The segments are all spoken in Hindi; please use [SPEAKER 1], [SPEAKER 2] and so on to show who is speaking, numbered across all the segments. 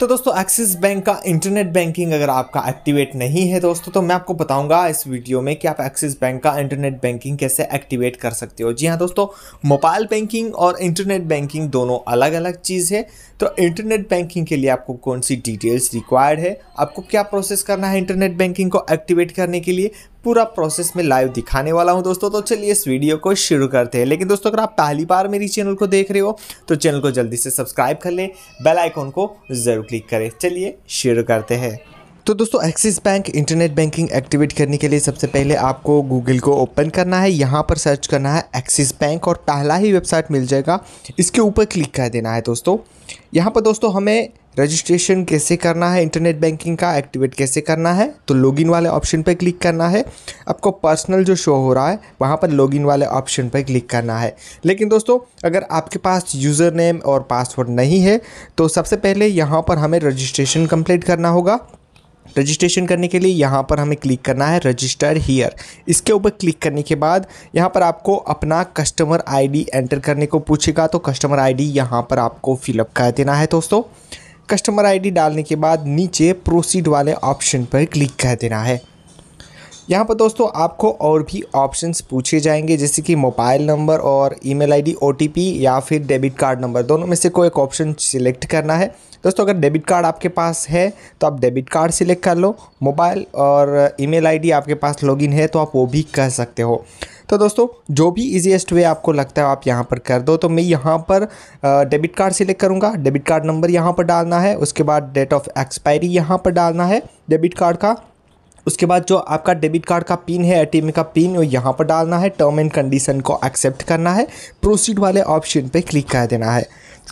[SPEAKER 1] तो दोस्तों एक्सिस बैंक का इंटरनेट बैंकिंग अगर आपका एक्टिवेट नहीं है दोस्तों तो मैं आपको बताऊंगा इस वीडियो में कि आप एक्सिस बैंक का इंटरनेट बैंकिंग कैसे एक्टिवेट कर सकते हो जी हाँ दोस्तों मोबाइल बैंकिंग और इंटरनेट बैंकिंग दोनों अलग अलग चीज़ है तो इंटरनेट बैंकिंग के लिए आपको कौन सी डिटेल्स रिक्वायर्ड है आपको क्या प्रोसेस करना है इंटरनेट बैंकिंग को एक्टिवेट करने के लिए पूरा प्रोसेस में लाइव दिखाने वाला हूँ दोस्तों तो चलिए इस वीडियो को शुरू करते हैं लेकिन दोस्तों अगर आप पहली बार मेरी चैनल को देख रहे हो तो चैनल को जल्दी से सब्सक्राइब कर लें बेल आइकॉन को ज़रूर क्लिक करें चलिए शुरू करते हैं तो दोस्तों Axis bank internet banking activate करने के लिए सबसे पहले आपको गूगल को ओपन करना है यहाँ पर सर्च करना है एक्सिस बैंक और पहला ही वेबसाइट मिल जाएगा इसके ऊपर क्लिक कर देना है दोस्तों यहाँ पर दोस्तों हमें रजिस्ट्रेशन कैसे करना है इंटरनेट बैंकिंग का एक्टिवेट कैसे करना है तो लॉगिन वाले ऑप्शन पर क्लिक करना है आपको पर्सनल जो शो हो रहा है वहाँ पर लॉगिन वाले ऑप्शन पर क्लिक करना है लेकिन दोस्तों अगर आपके पास यूज़र नेम और पासवर्ड नहीं है तो सबसे पहले यहाँ पर हमें रजिस्ट्रेशन कम्प्लीट करना होगा रजिस्ट्रेशन करने के लिए यहाँ पर हमें क्लिक करना है रजिस्टर हीयर इसके ऊपर क्लिक करने के बाद यहाँ पर आपको अपना कस्टमर आईडी एंटर करने को पूछेगा तो कस्टमर आईडी यहाँ पर आपको फिलअप कर देना है दोस्तों कस्टमर आईडी डालने के बाद नीचे प्रोसीड वाले ऑप्शन पर क्लिक कर देना है यहाँ पर दोस्तों आपको और भी ऑप्शंस पूछे जाएंगे जैसे कि मोबाइल नंबर और ईमेल आईडी ओटीपी या फिर डेबिट कार्ड नंबर दोनों में से कोई एक ऑप्शन सिलेक्ट करना है दोस्तों अगर डेबिट कार्ड आपके पास है तो आप डेबिट कार्ड सिलेक्ट कर लो मोबाइल और ईमेल आईडी आपके पास लॉगिन है तो आप वो भी कर सकते हो तो दोस्तों जो भी ईजिएस्ट वे आपको लगता है आप यहाँ पर कर दो तो मैं यहाँ पर डेबिट कार्ड सिलेक्ट करूँगा डेबिट कार्ड नंबर यहाँ पर डालना है उसके बाद डेट ऑफ एक्सपायरी यहाँ पर डालना है डेबिट कार्ड का उसके बाद जो आपका डेबिट कार्ड का पिन है ए का पिन वो यहाँ पर डालना है टर्म एंड कंडीशन को एक्सेप्ट करना है प्रोसीड वाले ऑप्शन पर क्लिक कर देना है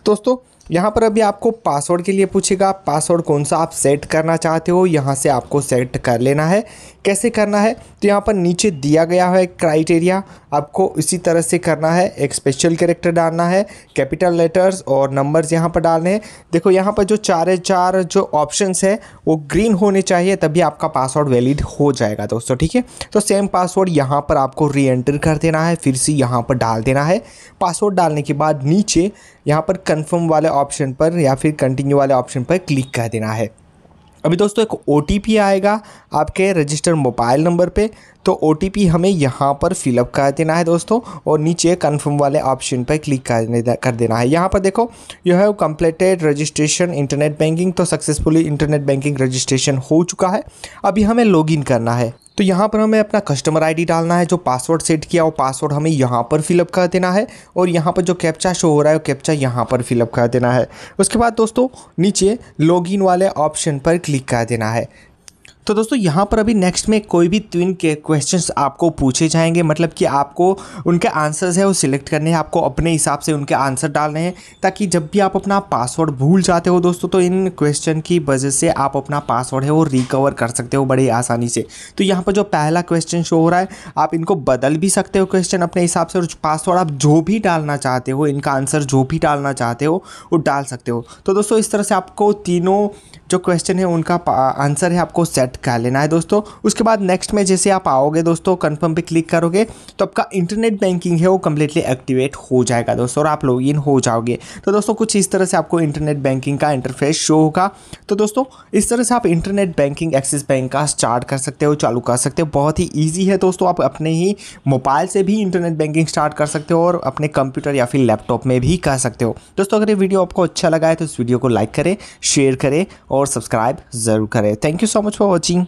[SPEAKER 1] दोस्तों यहाँ पर अभी आपको पासवर्ड के लिए पूछेगा पासवर्ड कौन सा आप सेट करना चाहते हो यहाँ से आपको सेट कर लेना है कैसे करना है तो यहाँ पर नीचे दिया गया है क्राइटेरिया आपको इसी तरह से करना है एक स्पेशल कैरेक्टर डालना है कैपिटल लेटर्स और नंबर्स यहाँ पर डालने हैं देखो यहाँ पर जो चार चार जो ऑप्शन है वो ग्रीन होने चाहिए तभी आपका पासवर्ड वैलिड हो जाएगा दोस्तों ठीक है तो सेम पासवर्ड यहाँ पर आपको री एंटर कर देना है फिर से यहाँ पर डाल देना है पासवर्ड डालने के बाद नीचे यहाँ पर कन्फर्म वाले ऑप्शन पर या फिर कंटिन्यू वाले ऑप्शन पर क्लिक कर देना है अभी दोस्तों एक ओ आएगा आपके रजिस्टर मोबाइल नंबर पे तो ओ हमें यहाँ पर फिलअप कर देना है दोस्तों और नीचे कन्फर्म वाले ऑप्शन पर क्लिक कर कर देना है यहाँ पर देखो you have completed registration internet banking तो सक्सेसफुली इंटरनेट बैंकिंग रजिस्ट्रेशन हो चुका है अभी हमें लॉगिन करना है तो यहाँ पर हमें अपना कस्टमर आईडी डालना है जो पासवर्ड सेट किया वो पासवर्ड हमें यहाँ पर फिलअप कर देना है और यहाँ पर जो कैप्चा शो हो रहा है वो कैप्चा यहाँ पर फिलअप कर देना है उसके बाद दोस्तों नीचे लॉगिन वाले ऑप्शन पर क्लिक कर देना है तो दोस्तों यहाँ पर अभी नेक्स्ट में कोई भी तीन के क्वेश्चंस आपको पूछे जाएंगे मतलब कि आपको उनके आंसर्स है वो सिलेक्ट करने हैं आपको अपने हिसाब से उनके आंसर डालने हैं ताकि जब भी आप अपना पासवर्ड भूल जाते हो दोस्तों तो इन क्वेश्चन की वजह से आप अपना पासवर्ड है वो रिकवर कर सकते हो बड़ी आसानी से तो यहाँ पर जो पहला क्वेश्चन शो हो रहा है आप इनको बदल भी सकते हो क्वेश्चन अपने हिसाब से और पासवर्ड आप जो भी डालना चाहते हो इनका आंसर जो भी डालना चाहते हो वो डाल सकते हो तो दोस्तों इस तरह से आपको तीनों जो क्वेश्चन है उनका आंसर है आपको सेट सेलेक्ट कर लेना है दोस्तों उसके बाद नेक्स्ट में जैसे आप आओगे दोस्तों कन्फर्म पे क्लिक करोगे तो आपका इंटरनेट बैंकिंग है वो कम्प्लीटली एक्टिवेट हो जाएगा दोस्तों और आप इन हो जाओगे तो दोस्तों कुछ इस तरह से आपको इंटरनेट बैंकिंग का इंटरफेस शो होगा तो दोस्तों इस तरह से आप इंटरनेट बैंकिंग एक्सिस बैंक का स्टार्ट कर सकते हो चालू कर सकते हो बहुत ही ईजी है दोस्तों आप अपने ही मोबाइल से भी इंटरनेट बैंकिंग स्टार्ट कर सकते हो और अपने कंप्यूटर या फिर लैपटॉप में भी कर सकते हो दोस्तों अगर ये वीडियो आपको अच्छा लगा है तो इस वीडियो को लाइक करें शेयर करें और सब्सक्राइब ज़रूर करें thank you so much for watching 金。